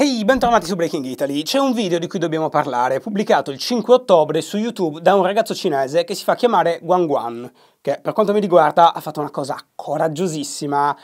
Ehi, hey, bentornati su Breaking Italy. C'è un video di cui dobbiamo parlare, pubblicato il 5 ottobre su YouTube da un ragazzo cinese che si fa chiamare Guan Guan, che per quanto mi riguarda ha fatto una cosa coraggiosissima,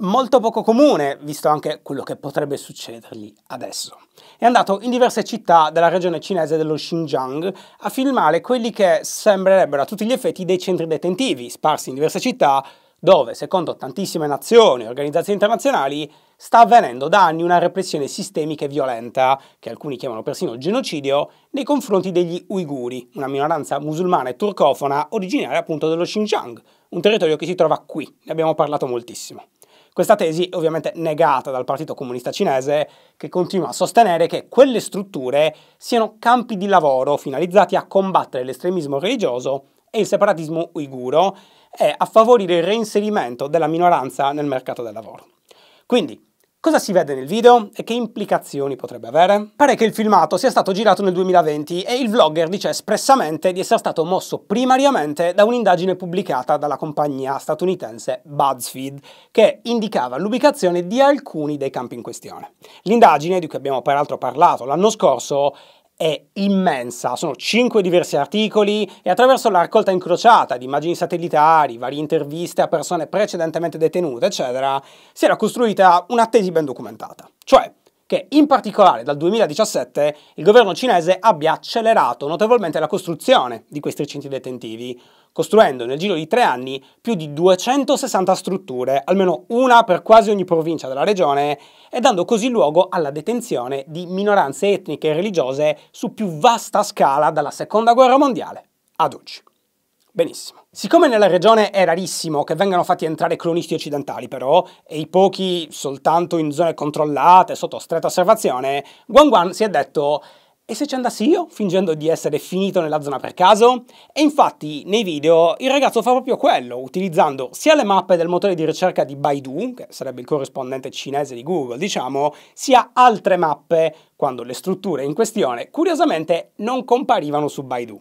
molto poco comune, visto anche quello che potrebbe succedergli adesso. È andato in diverse città della regione cinese dello Xinjiang a filmare quelli che sembrerebbero a tutti gli effetti dei centri detentivi, sparsi in diverse città dove, secondo tantissime nazioni e organizzazioni internazionali, sta avvenendo da anni una repressione sistemica e violenta, che alcuni chiamano persino genocidio, nei confronti degli uiguri, una minoranza musulmana e turcofona originaria appunto dello Xinjiang, un territorio che si trova qui, ne abbiamo parlato moltissimo. Questa tesi è ovviamente negata dal Partito Comunista Cinese, che continua a sostenere che quelle strutture siano campi di lavoro finalizzati a combattere l'estremismo religioso e il separatismo uiguro è a favorire il reinserimento della minoranza nel mercato del lavoro. Quindi, Cosa si vede nel video e che implicazioni potrebbe avere? Pare che il filmato sia stato girato nel 2020 e il vlogger dice espressamente di essere stato mosso primariamente da un'indagine pubblicata dalla compagnia statunitense BuzzFeed che indicava l'ubicazione di alcuni dei campi in questione. L'indagine, di cui abbiamo peraltro parlato l'anno scorso, è immensa, sono cinque diversi articoli e attraverso la raccolta incrociata di immagini satellitari, varie interviste a persone precedentemente detenute, eccetera, si era costruita una tesi ben documentata. Cioè, che in particolare dal 2017 il governo cinese abbia accelerato notevolmente la costruzione di questi centri detentivi, costruendo nel giro di tre anni più di 260 strutture, almeno una per quasi ogni provincia della regione, e dando così luogo alla detenzione di minoranze etniche e religiose su più vasta scala dalla Seconda Guerra Mondiale ad oggi. Benissimo. Siccome nella regione è rarissimo che vengano fatti entrare cronisti occidentali, però, e i pochi soltanto in zone controllate, sotto stretta osservazione, Guan Guan si è detto e se ci andassi io, fingendo di essere finito nella zona per caso? E infatti nei video il ragazzo fa proprio quello, utilizzando sia le mappe del motore di ricerca di Baidu, che sarebbe il corrispondente cinese di Google, diciamo, sia altre mappe, quando le strutture in questione curiosamente non comparivano su Baidu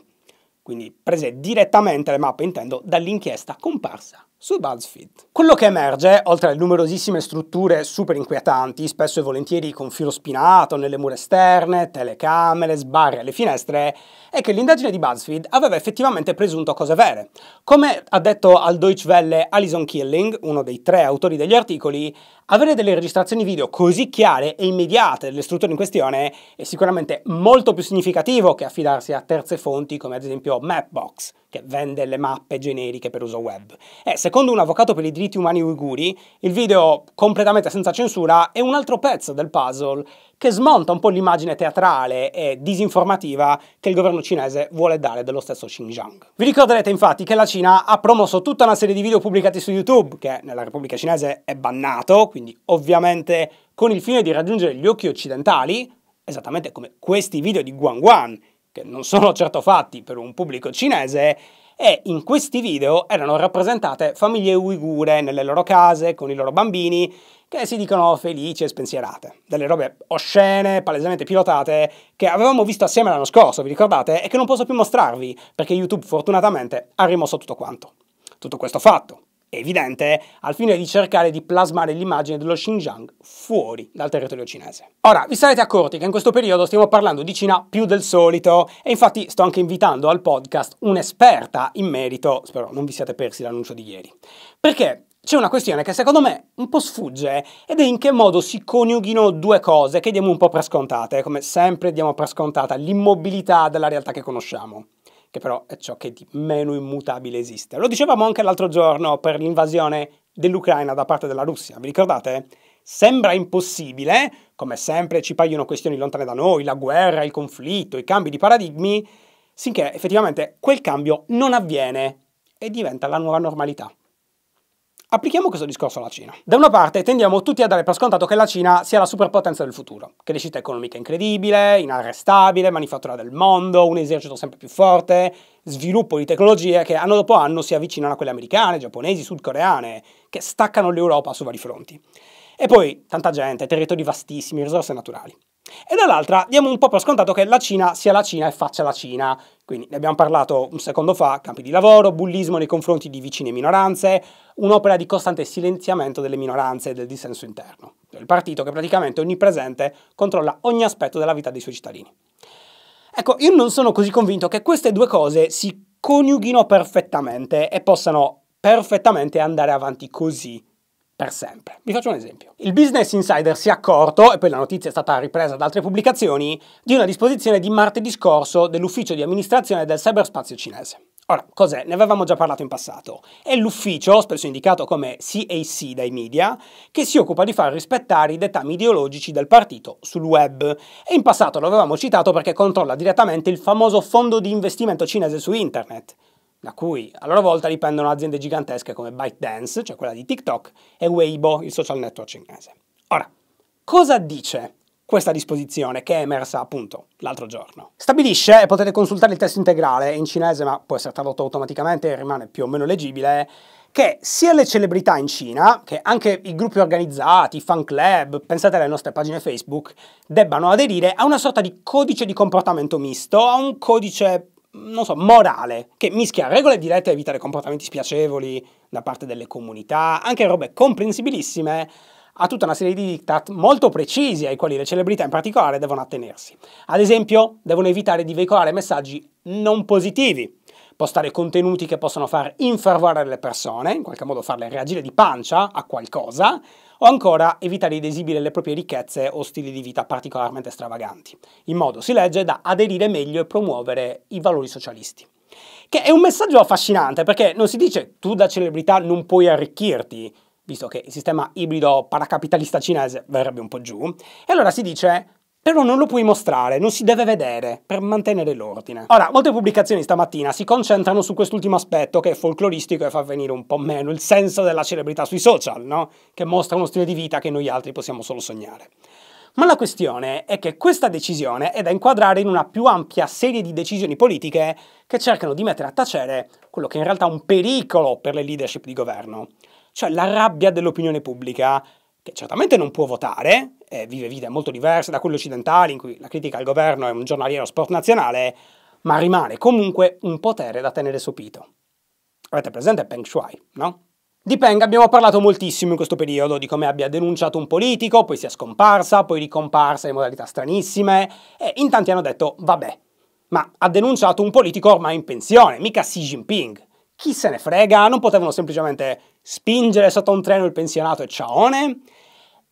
quindi prese direttamente le mappe intendo dall'inchiesta comparsa su BuzzFeed. Quello che emerge, oltre alle numerosissime strutture super inquietanti, spesso e volentieri con filo spinato nelle mura esterne, telecamere, sbarre alle finestre, è che l'indagine di BuzzFeed aveva effettivamente presunto cose vere. Come ha detto al Deutsche Welle Alison Killing, uno dei tre autori degli articoli, avere delle registrazioni video così chiare e immediate delle strutture in questione è sicuramente molto più significativo che affidarsi a terze fonti come ad esempio esempio Mapbox, che vende le mappe generiche per uso web. E secondo un avvocato per i diritti umani uiguri, il video, completamente senza censura, è un altro pezzo del puzzle che smonta un po' l'immagine teatrale e disinformativa che il governo cinese vuole dare dello stesso Xinjiang. Vi ricorderete infatti che la Cina ha promosso tutta una serie di video pubblicati su YouTube, che nella Repubblica Cinese è bannato, quindi ovviamente con il fine di raggiungere gli occhi occidentali, esattamente come questi video di Guangguan, che non sono certo fatti per un pubblico cinese, e in questi video erano rappresentate famiglie uigure nelle loro case, con i loro bambini, che si dicono felici e spensierate. Delle robe oscene, palesemente pilotate, che avevamo visto assieme l'anno scorso, vi ricordate? E che non posso più mostrarvi, perché YouTube fortunatamente ha rimosso tutto quanto. Tutto questo fatto, evidente al fine di cercare di plasmare l'immagine dello Xinjiang fuori dal territorio cinese. Ora, vi sarete accorti che in questo periodo stiamo parlando di Cina più del solito e infatti sto anche invitando al podcast un'esperta in merito, spero non vi siate persi l'annuncio di ieri. Perché c'è una questione che secondo me un po' sfugge ed è in che modo si coniughino due cose che diamo un po' per scontate, come sempre diamo per scontata l'immobilità della realtà che conosciamo che però è ciò che di meno immutabile esiste. Lo dicevamo anche l'altro giorno per l'invasione dell'Ucraina da parte della Russia, vi ricordate? Sembra impossibile, come sempre ci paiono questioni lontane da noi, la guerra, il conflitto, i cambi di paradigmi, sinché effettivamente quel cambio non avviene e diventa la nuova normalità. Applichiamo questo discorso alla Cina. Da una parte tendiamo tutti a dare per scontato che la Cina sia la superpotenza del futuro, crescita economica incredibile, inarrestabile, manifattura del mondo, un esercito sempre più forte, sviluppo di tecnologie che anno dopo anno si avvicinano a quelle americane, giapponesi, sudcoreane, che staccano l'Europa su vari fronti. E poi tanta gente, territori vastissimi, risorse naturali. E dall'altra diamo un po' per scontato che la Cina sia la Cina e faccia la Cina, quindi ne abbiamo parlato un secondo fa, campi di lavoro, bullismo nei confronti di vicine minoranze, un'opera di costante silenziamento delle minoranze e del dissenso interno. Il partito che praticamente onnipresente controlla ogni aspetto della vita dei suoi cittadini. Ecco, io non sono così convinto che queste due cose si coniughino perfettamente e possano perfettamente andare avanti così per sempre. Vi faccio un esempio. Il Business Insider si è accorto, e poi la notizia è stata ripresa da altre pubblicazioni, di una disposizione di martedì scorso dell'ufficio di amministrazione del cyberspazio cinese. Ora, cos'è? Ne avevamo già parlato in passato. È l'ufficio, spesso indicato come CAC dai media, che si occupa di far rispettare i dettami ideologici del partito sul web. E in passato lo avevamo citato perché controlla direttamente il famoso fondo di investimento cinese su internet, da cui a loro volta dipendono aziende gigantesche come ByteDance, cioè quella di TikTok, e Weibo, il social network cinese. Ora, cosa dice questa disposizione che è emersa appunto l'altro giorno. Stabilisce, e potete consultare il testo integrale in cinese ma può essere tradotto automaticamente e rimane più o meno leggibile, che sia le celebrità in Cina, che anche i gruppi organizzati, i fan club, pensate alle nostre pagine Facebook, debbano aderire a una sorta di codice di comportamento misto, a un codice non so, morale, che mischia regole dirette a evitare comportamenti spiacevoli da parte delle comunità, anche robe comprensibilissime, a tutta una serie di diktat molto precisi ai quali le celebrità in particolare devono attenersi. Ad esempio, devono evitare di veicolare messaggi non positivi, postare contenuti che possono far infervorare le persone, in qualche modo farle reagire di pancia a qualcosa, o ancora evitare di esibire le proprie ricchezze o stili di vita particolarmente stravaganti, in modo, si legge, da aderire meglio e promuovere i valori socialisti. Che è un messaggio affascinante perché non si dice tu da celebrità non puoi arricchirti, visto che il sistema ibrido paracapitalista cinese verrebbe un po' giù, e allora si dice però non lo puoi mostrare, non si deve vedere, per mantenere l'ordine. Ora, molte pubblicazioni stamattina si concentrano su quest'ultimo aspetto che è folcloristico e fa venire un po' meno il senso della celebrità sui social, no? Che mostra uno stile di vita che noi altri possiamo solo sognare. Ma la questione è che questa decisione è da inquadrare in una più ampia serie di decisioni politiche che cercano di mettere a tacere quello che in realtà è un pericolo per le leadership di governo, cioè la rabbia dell'opinione pubblica che certamente non può votare, eh, vive vite molto diverse da quelle occidentali in cui la critica al governo è un giornaliero sport nazionale, ma rimane comunque un potere da tenere sopito. Avete presente Peng Shuai, no? Di Peng abbiamo parlato moltissimo in questo periodo, di come abbia denunciato un politico, poi sia scomparsa, poi ricomparsa in modalità stranissime, e in tanti hanno detto, vabbè, ma ha denunciato un politico ormai in pensione, mica Xi Jinping. Chi se ne frega? Non potevano semplicemente spingere sotto un treno il pensionato e ciaone?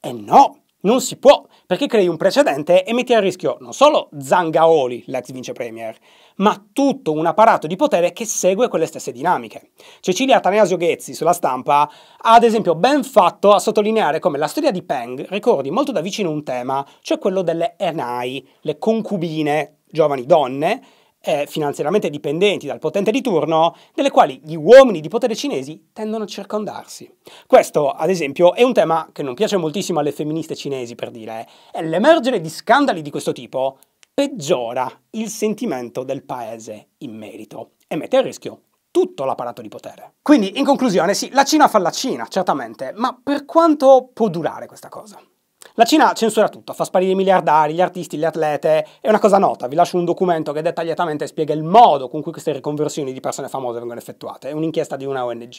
E no, non si può, perché crei un precedente e metti a rischio non solo Zangaoli, l'ex vice premier, ma tutto un apparato di potere che segue quelle stesse dinamiche. Cecilia Atanasio Ghezzi sulla stampa ha ad esempio ben fatto a sottolineare come la storia di Peng ricordi molto da vicino un tema, cioè quello delle Enai, le concubine, giovani donne, eh, finanziariamente dipendenti dal potente di turno, delle quali gli uomini di potere cinesi tendono a circondarsi. Questo, ad esempio, è un tema che non piace moltissimo alle femministe cinesi, per dire, e eh. l'emergere di scandali di questo tipo peggiora il sentimento del paese in merito e mette a rischio tutto l'apparato di potere. Quindi, in conclusione, sì, la Cina fa la Cina, certamente, ma per quanto può durare questa cosa? La Cina censura tutto, fa sparire i miliardari, gli artisti, le atlete. È una cosa nota, vi lascio un documento che dettagliatamente spiega il modo con cui queste riconversioni di persone famose vengono effettuate. È un'inchiesta di una ONG.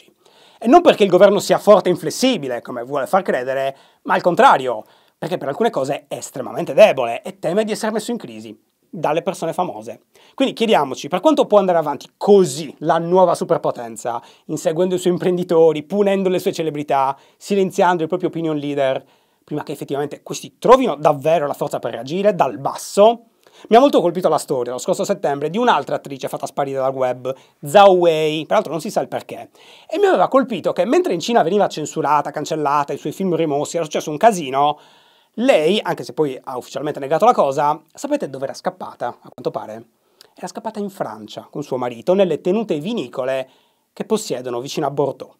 E non perché il governo sia forte e inflessibile, come vuole far credere, ma al contrario, perché per alcune cose è estremamente debole e teme di essere messo in crisi dalle persone famose. Quindi chiediamoci, per quanto può andare avanti così la nuova superpotenza, inseguendo i suoi imprenditori, punendo le sue celebrità, silenziando il proprio opinion leader? prima che effettivamente questi trovino davvero la forza per reagire dal basso, mi ha molto colpito la storia, lo scorso settembre, di un'altra attrice fatta sparire dal web, Zhao Wei, peraltro non si sa il perché, e mi aveva colpito che mentre in Cina veniva censurata, cancellata, i suoi film rimossi, era successo un casino, lei, anche se poi ha ufficialmente negato la cosa, sapete dove era scappata, a quanto pare? Era scappata in Francia con suo marito, nelle tenute vinicole che possiedono vicino a Bordeaux.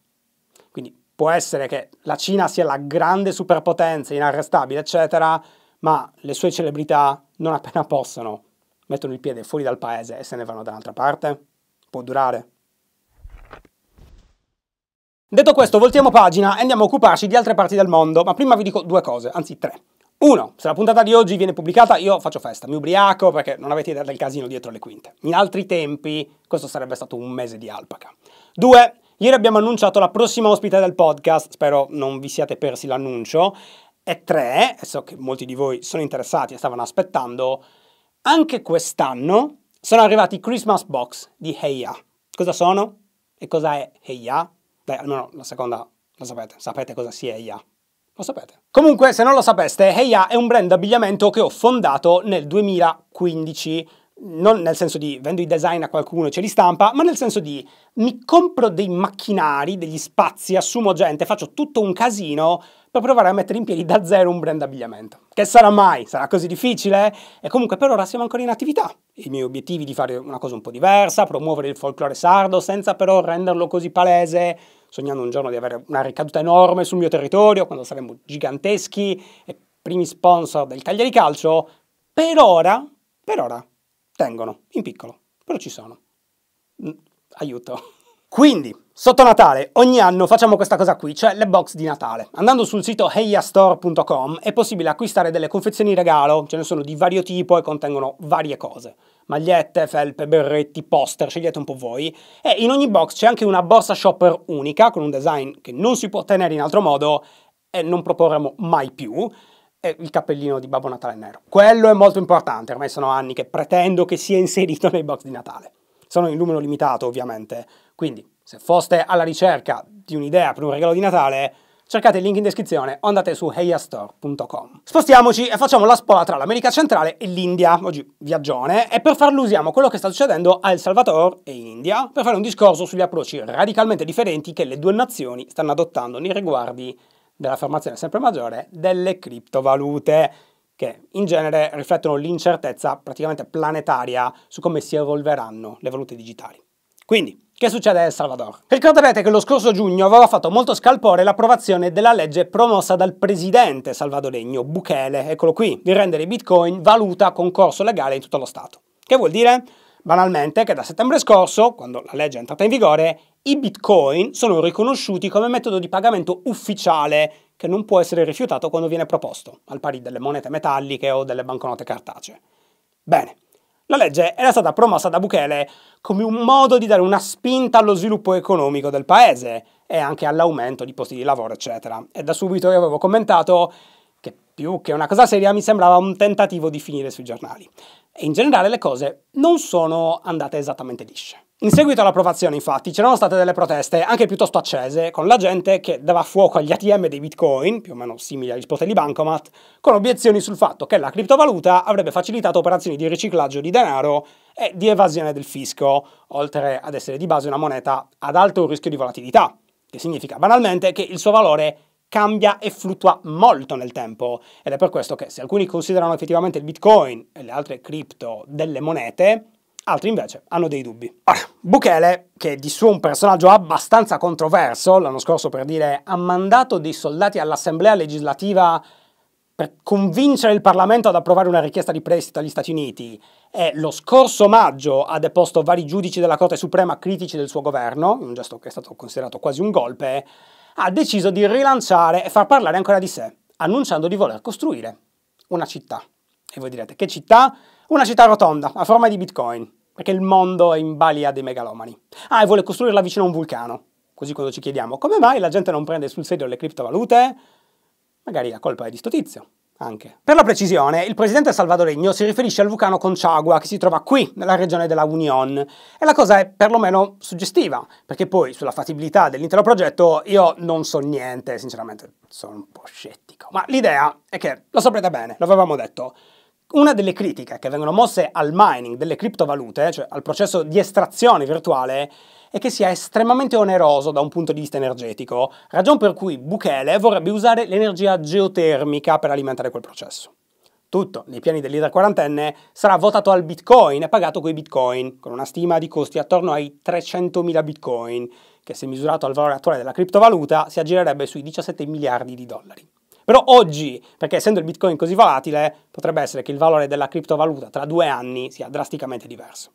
Quindi può essere che la Cina sia la grande superpotenza, inarrestabile, eccetera, ma le sue celebrità non appena possono mettono il piede fuori dal paese e se ne vanno da un'altra parte? Può durare. Detto questo, voltiamo pagina e andiamo a occuparci di altre parti del mondo, ma prima vi dico due cose, anzi tre. Uno, se la puntata di oggi viene pubblicata io faccio festa, mi ubriaco perché non avete idea del casino dietro le quinte. In altri tempi questo sarebbe stato un mese di alpaca. Due, Ieri abbiamo annunciato la prossima ospite del podcast, spero non vi siate persi l'annuncio. E tre, e so che molti di voi sono interessati e stavano aspettando. Anche quest'anno sono arrivati i Christmas Box di Heia. Cosa sono? E cosa è Heia? Beh, almeno la seconda lo sapete, sapete cosa sia Heia. Lo sapete. Comunque, se non lo sapeste, Heia è un brand d'abbigliamento che ho fondato nel 2015 non nel senso di vendo i design a qualcuno e ce li stampa, ma nel senso di mi compro dei macchinari, degli spazi, assumo gente, faccio tutto un casino per provare a mettere in piedi da zero un brand abbigliamento. Che sarà mai? Sarà così difficile? E comunque per ora siamo ancora in attività. I miei obiettivi di fare una cosa un po' diversa, promuovere il folklore sardo senza però renderlo così palese, sognando un giorno di avere una ricaduta enorme sul mio territorio, quando saremo giganteschi e primi sponsor del Cagliari Calcio. Per ora, per ora tengono, in piccolo, però ci sono. Aiuto. Quindi, sotto Natale, ogni anno facciamo questa cosa qui, cioè le box di Natale. Andando sul sito heiastore.com è possibile acquistare delle confezioni regalo, ce ne sono di vario tipo e contengono varie cose. Magliette, felpe, berretti, poster, scegliete un po' voi. E in ogni box c'è anche una borsa shopper unica, con un design che non si può ottenere in altro modo e non proporremo mai più e il cappellino di Babbo Natale nero. Quello è molto importante, ormai sono anni che pretendo che sia inserito nei box di Natale. Sono in numero limitato, ovviamente, quindi se foste alla ricerca di un'idea per un regalo di Natale, cercate il link in descrizione o andate su heyastore.com. Spostiamoci e facciamo la spola tra l'America centrale e l'India, oggi viaggione, e per farlo usiamo quello che sta succedendo a El Salvador e in India per fare un discorso sugli approcci radicalmente differenti che le due nazioni stanno adottando nei riguardi della formazione sempre maggiore delle criptovalute, che in genere riflettono l'incertezza praticamente planetaria su come si evolveranno le valute digitali. Quindi, che succede a El Salvador? Ricorderete che lo scorso giugno aveva fatto molto scalpore l'approvazione della legge promossa dal presidente salvadoregno Bukele, eccolo qui, di rendere i bitcoin valuta con corso legale in tutto lo Stato. Che vuol dire? Banalmente che da settembre scorso, quando la legge è entrata in vigore, i bitcoin sono riconosciuti come metodo di pagamento ufficiale che non può essere rifiutato quando viene proposto, al pari delle monete metalliche o delle banconote cartacee. Bene, la legge era stata promossa da Bukele come un modo di dare una spinta allo sviluppo economico del paese e anche all'aumento di posti di lavoro, eccetera. E da subito io avevo commentato che più che una cosa seria mi sembrava un tentativo di finire sui giornali e in generale le cose non sono andate esattamente lisce. In seguito all'approvazione, infatti, c'erano state delle proteste, anche piuttosto accese, con la gente che dava fuoco agli ATM dei bitcoin, più o meno simili agli di bancomat, con obiezioni sul fatto che la criptovaluta avrebbe facilitato operazioni di riciclaggio di denaro e di evasione del fisco, oltre ad essere di base una moneta ad alto rischio di volatilità, che significa banalmente che il suo valore cambia e fluttua molto nel tempo ed è per questo che se alcuni considerano effettivamente il bitcoin e le altre cripto delle monete, altri invece hanno dei dubbi. Ora, Bukele, che è di suo un personaggio abbastanza controverso, l'anno scorso per dire ha mandato dei soldati all'assemblea legislativa per convincere il Parlamento ad approvare una richiesta di prestito agli Stati Uniti e lo scorso maggio ha deposto vari giudici della Corte Suprema critici del suo governo, un gesto che è stato considerato quasi un golpe, ha deciso di rilanciare e far parlare ancora di sé, annunciando di voler costruire una città. E voi direte, che città? Una città rotonda, a forma di bitcoin, perché il mondo è in balia dei megalomani. Ah, e vuole costruirla vicino a un vulcano. Così quando ci chiediamo come mai la gente non prende sul serio le criptovalute, magari la colpa è di sto tizio anche. Per la precisione, il presidente salvadoregno si riferisce al vulcano Conciagua che si trova qui, nella regione della Union. E la cosa è perlomeno suggestiva, perché poi sulla fattibilità dell'intero progetto io non so niente, sinceramente sono un po' scettico. Ma l'idea è che, lo saprete bene, l'avevamo detto, una delle critiche che vengono mosse al mining delle criptovalute, cioè al processo di estrazione virtuale, e che sia estremamente oneroso da un punto di vista energetico, ragion per cui Bukele vorrebbe usare l'energia geotermica per alimentare quel processo. Tutto, nei piani del leader quarantenne, sarà votato al bitcoin e pagato coi bitcoin, con una stima di costi attorno ai 300.000 bitcoin, che se misurato al valore attuale della criptovaluta si aggirerebbe sui 17 miliardi di dollari. Però oggi, perché essendo il bitcoin così volatile, potrebbe essere che il valore della criptovaluta tra due anni sia drasticamente diverso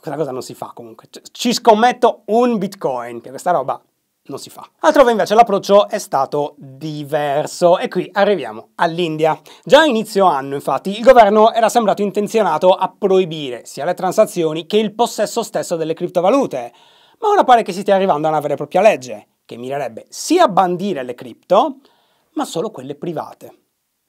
quella cosa non si fa comunque. Ci scommetto un bitcoin, che questa roba non si fa. Altrove invece l'approccio è stato diverso e qui arriviamo all'India. Già a inizio anno infatti il governo era sembrato intenzionato a proibire sia le transazioni che il possesso stesso delle criptovalute, ma ora pare che si stia arrivando a una vera e propria legge che mirerebbe sia a bandire le cripto, ma solo quelle private.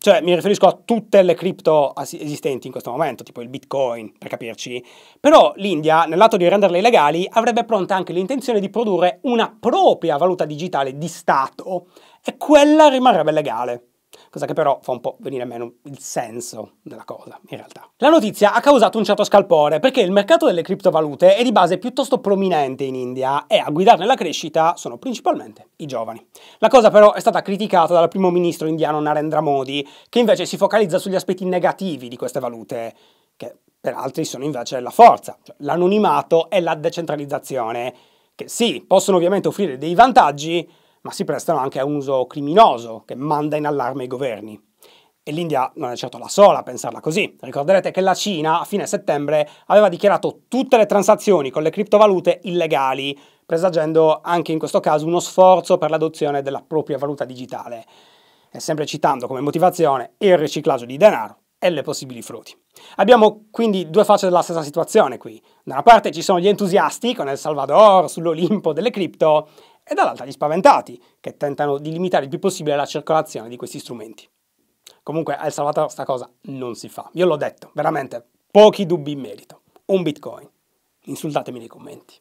Cioè, mi riferisco a tutte le cripto esistenti in questo momento, tipo il Bitcoin, per capirci. Però l'India, nell'atto di renderle illegali, avrebbe pronta anche l'intenzione di produrre una propria valuta digitale di Stato e quella rimarrebbe legale cosa che però fa un po' venire meno il senso della cosa in realtà. La notizia ha causato un certo scalpore perché il mercato delle criptovalute è di base piuttosto prominente in India e a guidarne la crescita sono principalmente i giovani. La cosa però è stata criticata dal primo ministro indiano Narendra Modi, che invece si focalizza sugli aspetti negativi di queste valute, che per altri sono invece la forza, cioè l'anonimato e la decentralizzazione, che sì, possono ovviamente offrire dei vantaggi, ma si prestano anche a un uso criminoso che manda in allarme i governi. E l'India non è certo la sola a pensarla così. Ricorderete che la Cina a fine settembre aveva dichiarato tutte le transazioni con le criptovalute illegali, presagendo anche in questo caso uno sforzo per l'adozione della propria valuta digitale. E sempre citando come motivazione il riciclaggio di denaro, e le possibili frutti. Abbiamo quindi due facce della stessa situazione qui. Da una parte ci sono gli entusiasti con El Salvador sull'Olimpo delle cripto e dall'altra gli spaventati che tentano di limitare il più possibile la circolazione di questi strumenti. Comunque a El Salvador sta cosa non si fa. Io l'ho detto, veramente, pochi dubbi in merito. Un bitcoin. Insultatemi nei commenti.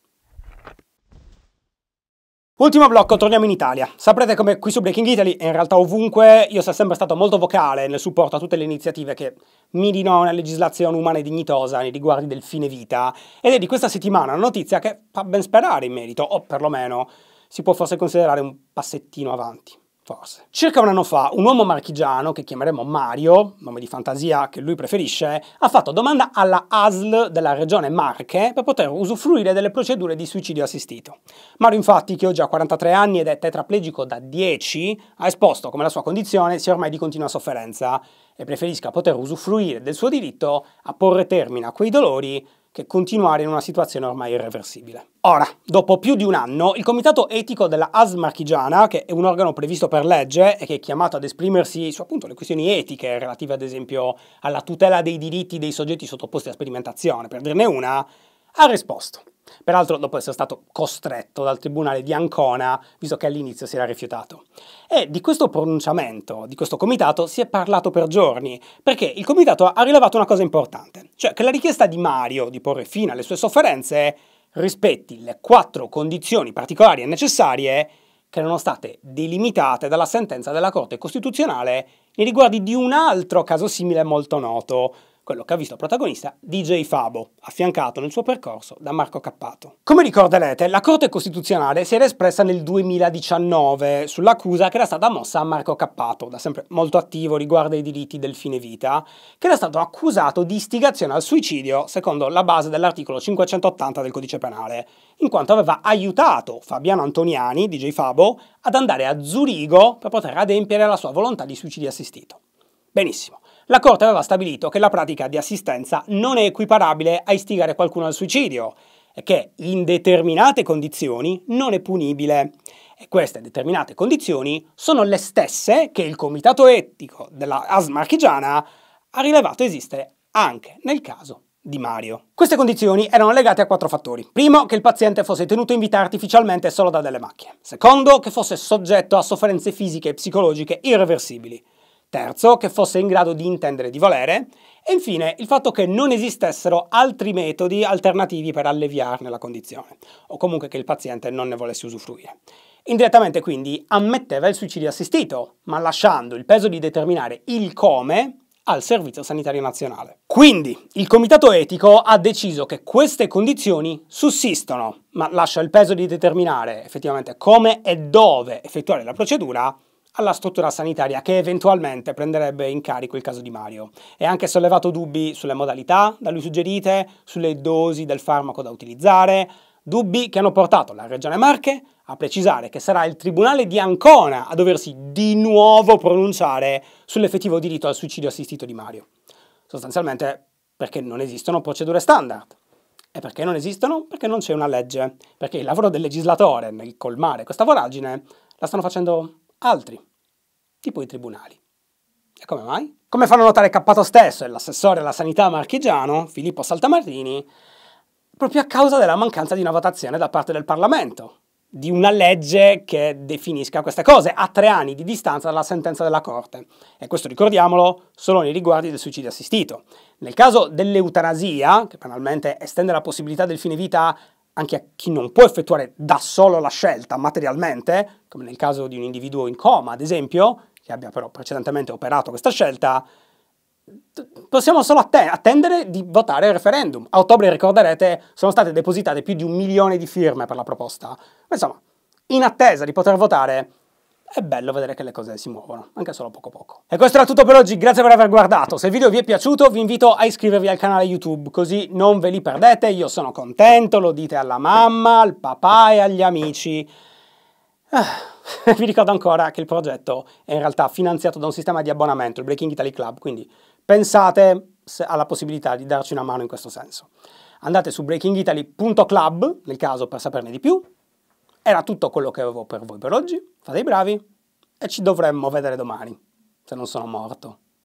Ultimo blocco, torniamo in Italia. Saprete come qui su Breaking Italy, e in realtà ovunque, io sono sempre stato molto vocale nel supporto a tutte le iniziative che mirino una legislazione umana e dignitosa nei riguardi del fine vita, ed è di questa settimana una notizia che fa ben sperare in merito, o perlomeno si può forse considerare un passettino avanti forse. Circa un anno fa, un uomo marchigiano, che chiameremo Mario, nome di fantasia che lui preferisce, ha fatto domanda alla ASL della regione Marche per poter usufruire delle procedure di suicidio assistito. Mario, infatti, che oggi ha 43 anni ed è tetraplegico da 10, ha esposto come la sua condizione sia ormai di continua sofferenza e preferisca poter usufruire del suo diritto a porre termine a quei dolori che continuare in una situazione ormai irreversibile. Ora, dopo più di un anno, il comitato etico della AS marchigiana, che è un organo previsto per legge e che è chiamato ad esprimersi su appunto le questioni etiche relative ad esempio alla tutela dei diritti dei soggetti sottoposti a sperimentazione, per dirne una, ha risposto peraltro dopo essere stato costretto dal tribunale di Ancona, visto che all'inizio si era rifiutato. E di questo pronunciamento, di questo comitato, si è parlato per giorni, perché il comitato ha rilevato una cosa importante, cioè che la richiesta di Mario di porre fine alle sue sofferenze rispetti le quattro condizioni particolari e necessarie che erano state delimitate dalla sentenza della Corte Costituzionale nei riguardi di un altro caso simile molto noto, quello che ha visto protagonista DJ Fabo, affiancato nel suo percorso da Marco Cappato. Come ricorderete, la Corte Costituzionale si era espressa nel 2019 sull'accusa che era stata mossa a Marco Cappato, da sempre molto attivo riguardo ai diritti del fine vita, che era stato accusato di istigazione al suicidio secondo la base dell'articolo 580 del Codice Penale, in quanto aveva aiutato Fabiano Antoniani, DJ Fabo, ad andare a Zurigo per poter adempiere alla sua volontà di suicidio assistito. Benissimo la Corte aveva stabilito che la pratica di assistenza non è equiparabile a istigare qualcuno al suicidio e che in determinate condizioni non è punibile. E queste determinate condizioni sono le stesse che il Comitato Etico della Asma Archigiana ha rilevato esistere anche nel caso di Mario. Queste condizioni erano legate a quattro fattori. Primo, che il paziente fosse tenuto in vita artificialmente solo da delle macchie. Secondo, che fosse soggetto a sofferenze fisiche e psicologiche irreversibili terzo che fosse in grado di intendere di volere, e infine il fatto che non esistessero altri metodi alternativi per alleviarne la condizione, o comunque che il paziente non ne volesse usufruire. Indirettamente quindi ammetteva il suicidio assistito, ma lasciando il peso di determinare il come al Servizio Sanitario Nazionale. Quindi il Comitato Etico ha deciso che queste condizioni sussistono, ma lascia il peso di determinare effettivamente come e dove effettuare la procedura alla struttura sanitaria che eventualmente prenderebbe in carico il caso di Mario e ha anche sollevato dubbi sulle modalità da lui suggerite, sulle dosi del farmaco da utilizzare, dubbi che hanno portato la Regione Marche a precisare che sarà il Tribunale di Ancona a doversi di nuovo pronunciare sull'effettivo diritto al suicidio assistito di Mario, sostanzialmente perché non esistono procedure standard. E perché non esistono? Perché non c'è una legge, perché il lavoro del legislatore nel colmare questa voragine la stanno facendo altri, tipo i tribunali. E come mai? Come fanno notare Cappato stesso e l'assessore alla sanità marchigiano, Filippo Saltamartini, proprio a causa della mancanza di una votazione da parte del Parlamento, di una legge che definisca queste cose, a tre anni di distanza dalla sentenza della Corte. E questo ricordiamolo solo nei riguardi del suicidio assistito. Nel caso dell'eutanasia, che penalmente estende la possibilità del fine vita anche a chi non può effettuare da solo la scelta materialmente, come nel caso di un individuo in coma, ad esempio, che abbia però precedentemente operato questa scelta, possiamo solo att attendere di votare il referendum. A ottobre, ricorderete, sono state depositate più di un milione di firme per la proposta. Ma insomma, in attesa di poter votare, è bello vedere che le cose si muovono, anche solo poco poco. E questo era tutto per oggi, grazie per aver guardato. Se il video vi è piaciuto vi invito a iscrivervi al canale YouTube, così non ve li perdete, io sono contento, lo dite alla mamma, al papà e agli amici. Ah, vi ricordo ancora che il progetto è in realtà finanziato da un sistema di abbonamento, il Breaking Italy Club, quindi pensate alla possibilità di darci una mano in questo senso. Andate su breakingitaly.club, nel caso per saperne di più, era tutto quello che avevo per voi per oggi, fate i bravi e ci dovremmo vedere domani, se non sono morto.